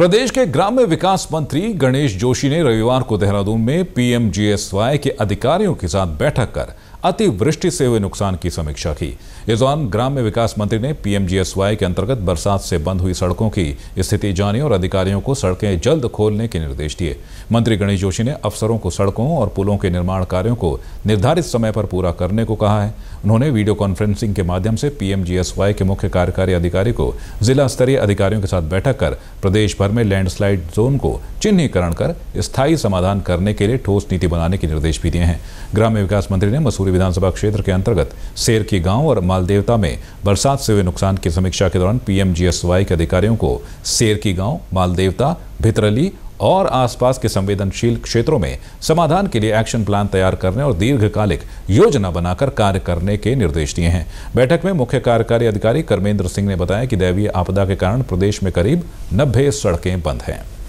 प्रदेश के ग्राम्य विकास मंत्री गणेश जोशी ने रविवार को देहरादून में पीएमजीएसवाई के अधिकारियों के साथ बैठक कर अतिवृष्टि से हुए नुकसान की समीक्षा की इस दौरान ग्राम्य विकास मंत्री ने पीएमजीएसवाई के अंतर्गत बरसात से बंद हुई सड़कों की स्थिति जानी और अधिकारियों को सड़कें जल्द खोलने के निर्देश दिए मंत्री गणेश जोशी ने अफसरों को सड़कों और पुलों के निर्माण कार्यों को निर्धारित समय पर पूरा करने को कहा है उन्होंने वीडियो कॉन्फ्रेंसिंग के माध्यम से पीएमजीएसवाई के मुख्य कार्यकारी अधिकारी को जिला स्तरीय अधिकारियों के साथ बैठक कर प्रदेश भर में लैंडस्लाइड जोन को चिन्हीकरण कर स्थायी समाधान करने के लिए ठोस नीति बनाने के निर्देश भी दिए हैं ग्राम्य विकास मंत्री ने मसूरी चंदौली विधानसभा क्षेत्र के अंतर्गत सेर की गांव और मालदेवता में बरसात से हुए नुकसान की समीक्षा के दौरान पीएमजीएसवाई के अधिकारियों को सेर की गांव मालदेवता भितरली और आसपास के संवेदनशील क्षेत्रों में समाधान के लिए एक्शन प्लान तैयार करने और दीर्घकालिक योजना बनाकर कार्य करने के निर्देश दिए हैं बैठक में मुख्य कार्यकारी अधिकारी कर्मेंद्र सिंह ने बताया कि दैवीय आपदा के कारण प्रदेश में करीब नब्बे सड़कें बंद हैं